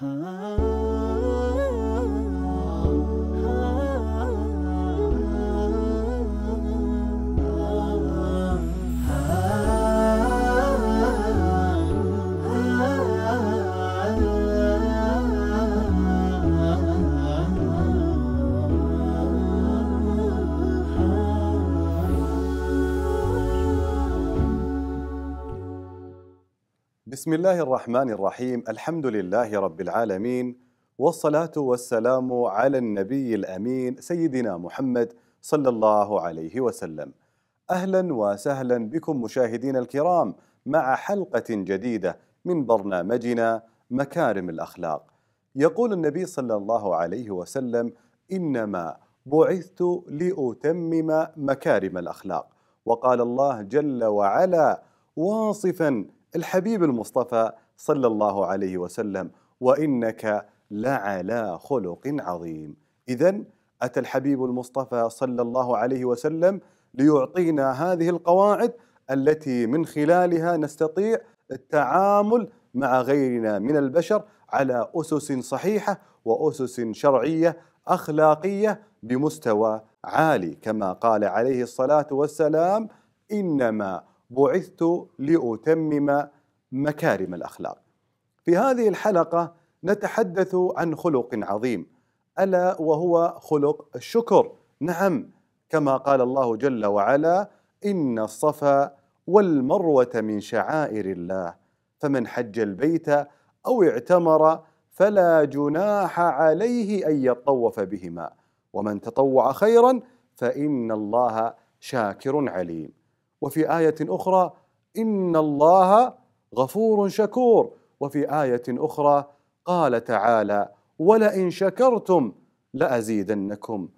Huh? بسم الله الرحمن الرحيم الحمد لله رب العالمين والصلاة والسلام على النبي الأمين سيدنا محمد صلى الله عليه وسلم أهلا وسهلا بكم مشاهدين الكرام مع حلقة جديدة من برنامجنا مكارم الأخلاق يقول النبي صلى الله عليه وسلم إنما بعثت لأتمم مكارم الأخلاق وقال الله جل وعلا واصفا الحبيب المصطفى صلى الله عليه وسلم وانك لعلى خلق عظيم اذا اتى الحبيب المصطفى صلى الله عليه وسلم ليعطينا هذه القواعد التي من خلالها نستطيع التعامل مع غيرنا من البشر على اسس صحيحه واسس شرعيه اخلاقيه بمستوى عالي كما قال عليه الصلاه والسلام انما بعثت لأتمم مكارم الأخلاق. في هذه الحلقة نتحدث عن خلق عظيم ألا وهو خلق الشكر. نعم كما قال الله جل وعلا: إن الصفا والمروة من شعائر الله فمن حج البيت أو اعتمر فلا جناح عليه أن يطوف بهما ومن تطوع خيرا فإن الله شاكر عليم. وفي آية أخرى إن الله غفور شكور وفي آية أخرى قال تعالى ولئن شكرتم لأزيدنكم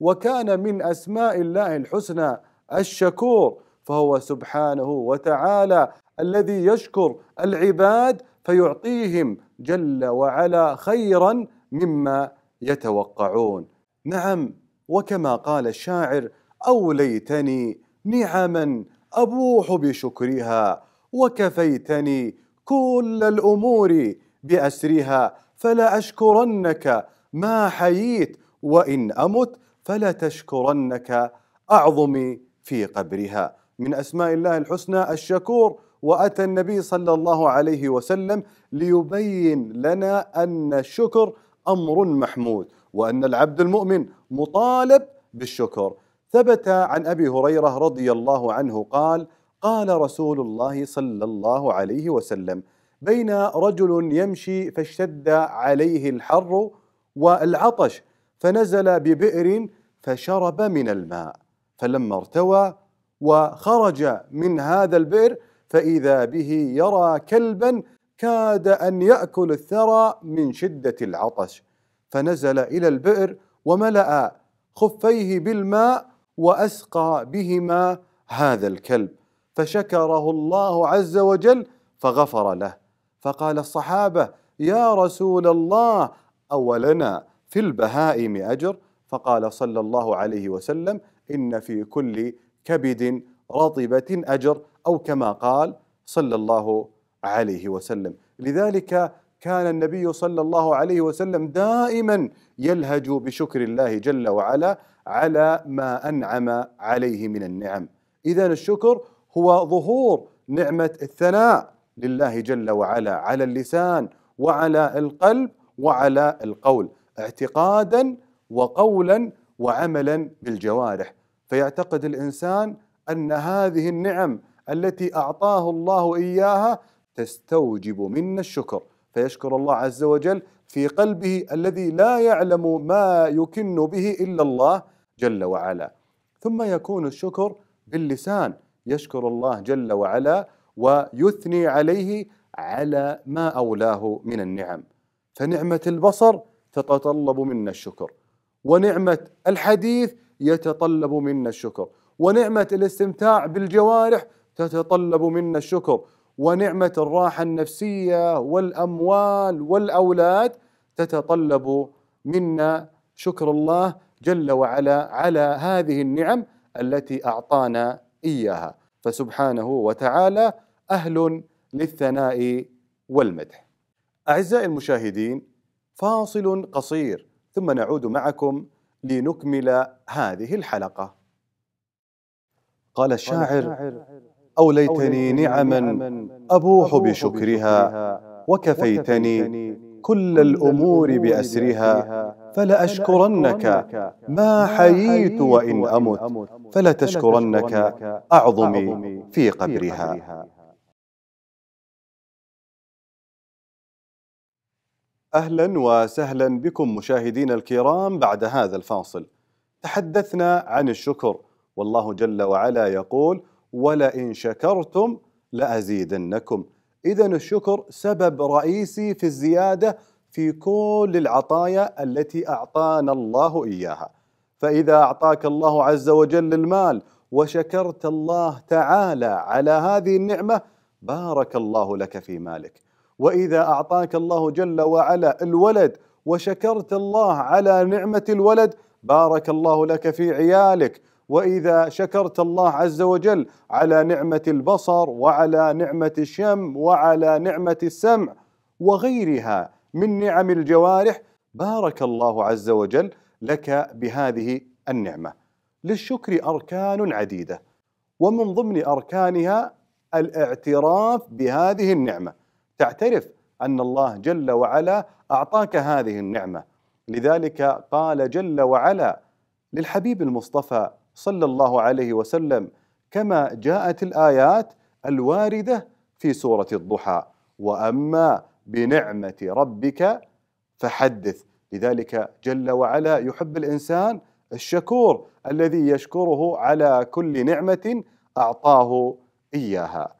وكان من أسماء الله الحسنى الشكور فهو سبحانه وتعالى الذي يشكر العباد فيعطيهم جل وعلا خيرا مما يتوقعون نعم وكما قال الشاعر اوليتني نعما أبوح بشكرها وكفيتني كل الأمور بأسرها فلا أشكرنك ما حييت وإن أمت فلا تشكرنك أعظمي في قبرها من أسماء الله الحسنى الشكور وأتى النبي صلى الله عليه وسلم ليبين لنا أن الشكر أمر محمود وأن العبد المؤمن مطالب بالشكر ثبت عن ابي هريره رضي الله عنه قال قال رسول الله صلى الله عليه وسلم بين رجل يمشي فاشتد عليه الحر والعطش فنزل ببئر فشرب من الماء فلما ارتوى وخرج من هذا البئر فاذا به يرى كلبا كاد ان ياكل الثرى من شده العطش فنزل الى البئر وملا خفيه بالماء واسقى بهما هذا الكلب فشكره الله عز وجل فغفر له فقال الصحابه يا رسول الله اولنا في البهائم اجر فقال صلى الله عليه وسلم ان في كل كبد رطبه اجر او كما قال صلى الله عليه وسلم لذلك كان النبي صلى الله عليه وسلم دائما يلهج بشكر الله جل وعلا على ما انعم عليه من النعم. اذا الشكر هو ظهور نعمه الثناء لله جل وعلا على اللسان وعلى القلب وعلى القول اعتقادا وقولا وعملا بالجوارح فيعتقد الانسان ان هذه النعم التي اعطاه الله اياها تستوجب منا الشكر فيشكر الله عز وجل في قلبه الذي لا يعلم ما يكن به الا الله جل وعلا ثم يكون الشكر باللسان يشكر الله جل وعلا ويثني عليه على ما اولاه من النعم فنعمه البصر تتطلب منا الشكر ونعمه الحديث يتطلب منا الشكر ونعمه الاستمتاع بالجوارح تتطلب منا الشكر ونعمه الراحه النفسيه والاموال والاولاد تتطلب منا شكر الله جل وعلا على هذه النعم التي اعطانا اياها فسبحانه وتعالى اهل للثناء والمدح. اعزائي المشاهدين فاصل قصير ثم نعود معكم لنكمل هذه الحلقه. قال الشاعر أو ليتني نعما أبوح بشكرها وكفيتني كل الأمور بأسرها فلأشكرنك ما حييت وإن أمت فلتشكرنك أعظمي في قبرها أهلا وسهلا بكم مشاهدينا الكرام بعد هذا الفاصل تحدثنا عن الشكر والله جل وعلا يقول ولئن شكرتم لأزيدنكم إذا الشكر سبب رئيسي في الزيادة في كل العطايا التي أعطانا الله إياها فإذا أعطاك الله عز وجل المال وشكرت الله تعالى على هذه النعمة بارك الله لك في مالك وإذا أعطاك الله جل وعلا الولد وشكرت الله على نعمة الولد بارك الله لك في عيالك واذا شكرت الله عز وجل على نعمه البصر وعلى نعمه الشم وعلى نعمه السمع وغيرها من نعم الجوارح بارك الله عز وجل لك بهذه النعمه للشكر اركان عديده ومن ضمن اركانها الاعتراف بهذه النعمه تعترف ان الله جل وعلا اعطاك هذه النعمه لذلك قال جل وعلا للحبيب المصطفى صلى الله عليه وسلم كما جاءت الايات الوارده في سوره الضحى واما بنعمه ربك فحدث لذلك جل وعلا يحب الانسان الشكور الذي يشكره على كل نعمه اعطاه اياها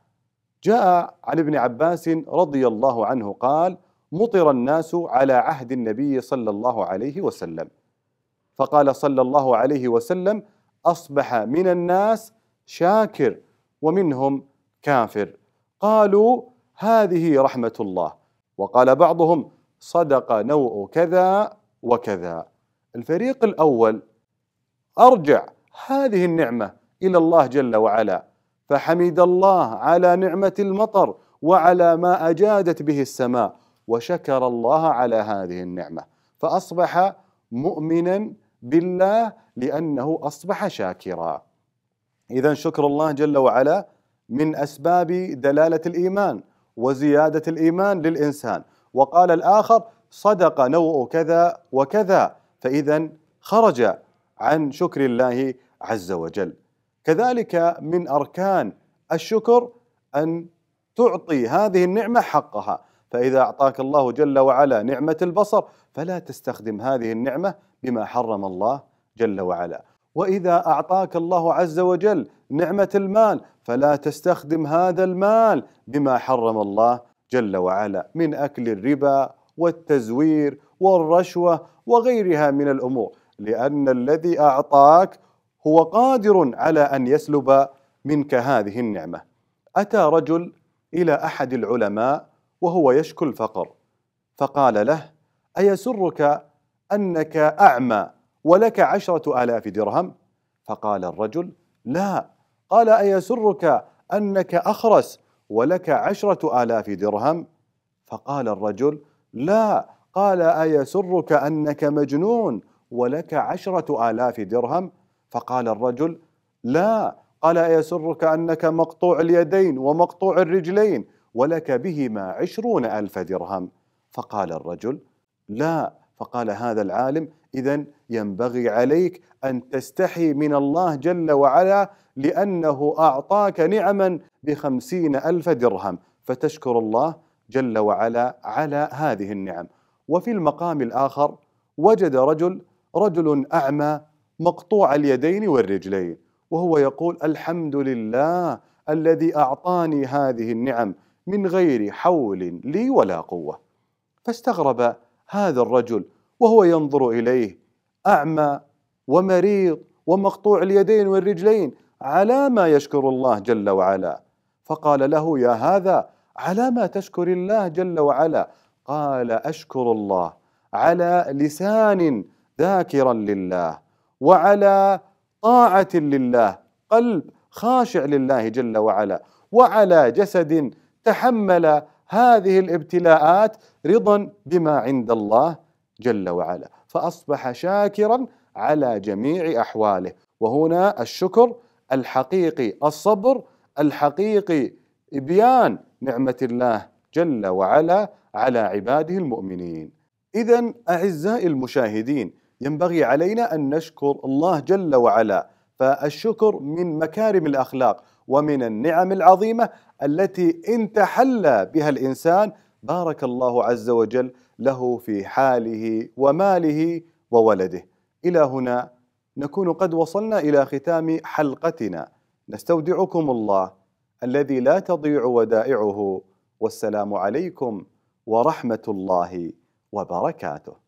جاء عن ابن عباس رضي الله عنه قال مطر الناس على عهد النبي صلى الله عليه وسلم فقال صلى الله عليه وسلم أصبح من الناس شاكر ومنهم كافر قالوا هذه رحمة الله وقال بعضهم صدق نوء كذا وكذا الفريق الأول أرجع هذه النعمة إلى الله جل وعلا فحمد الله على نعمة المطر وعلى ما أجادت به السماء وشكر الله على هذه النعمة فأصبح مؤمنا بالله لأنه أصبح شاكرا إذا شكر الله جل وعلا من أسباب دلالة الإيمان وزيادة الإيمان للإنسان وقال الآخر صدق نوء كذا وكذا فإذا خرج عن شكر الله عز وجل كذلك من أركان الشكر أن تعطي هذه النعمة حقها فإذا أعطاك الله جل وعلا نعمة البصر فلا تستخدم هذه النعمة بما حرم الله جل وعلا وإذا أعطاك الله عز وجل نعمة المال فلا تستخدم هذا المال بما حرم الله جل وعلا من أكل الربا والتزوير والرشوة وغيرها من الأمور لأن الذي أعطاك هو قادر على أن يسلب منك هذه النعمة أتى رجل إلى أحد العلماء وهو يشكو الفقر فقال له أيسرك أنك أعمى ولك عشرة آلاف درهم فقال الرجل لا قال أيسرك أنك أخرس ولك عشرة آلاف درهم فقال الرجل لا قال أيسرك أنك مجنون ولك عشرة آلاف درهم فقال الرجل لا قال أيسرك أنك مقطوع اليدين ومقطوع الرجلين ولك بهما عشرون ألف درهم فقال الرجل لا فقال هذا العالم إذا ينبغي عليك أن تستحي من الله جل وعلا لأنه أعطاك نعما بخمسين ألف درهم فتشكر الله جل وعلا على هذه النعم وفي المقام الآخر وجد رجل رجل أعمى مقطوع اليدين والرجلين وهو يقول الحمد لله الذي أعطاني هذه النعم من غير حول لي ولا قوه فاستغرب هذا الرجل وهو ينظر اليه اعمى ومريض ومقطوع اليدين والرجلين على ما يشكر الله جل وعلا فقال له يا هذا على ما تشكر الله جل وعلا قال اشكر الله على لسان ذاكرا لله وعلى طاعه لله قلب خاشع لله جل وعلا وعلى جسد تحمل هذه الابتلاءات رضا بما عند الله جل وعلا فاصبح شاكرا على جميع احواله وهنا الشكر الحقيقي الصبر الحقيقي ابيان نعمه الله جل وعلا على عباده المؤمنين اذا اعزائي المشاهدين ينبغي علينا ان نشكر الله جل وعلا فالشكر من مكارم الاخلاق ومن النعم العظيمه التي ان تحلى بها الانسان بارك الله عز وجل له في حاله وماله وولده الى هنا نكون قد وصلنا الى ختام حلقتنا نستودعكم الله الذي لا تضيع ودائعه والسلام عليكم ورحمه الله وبركاته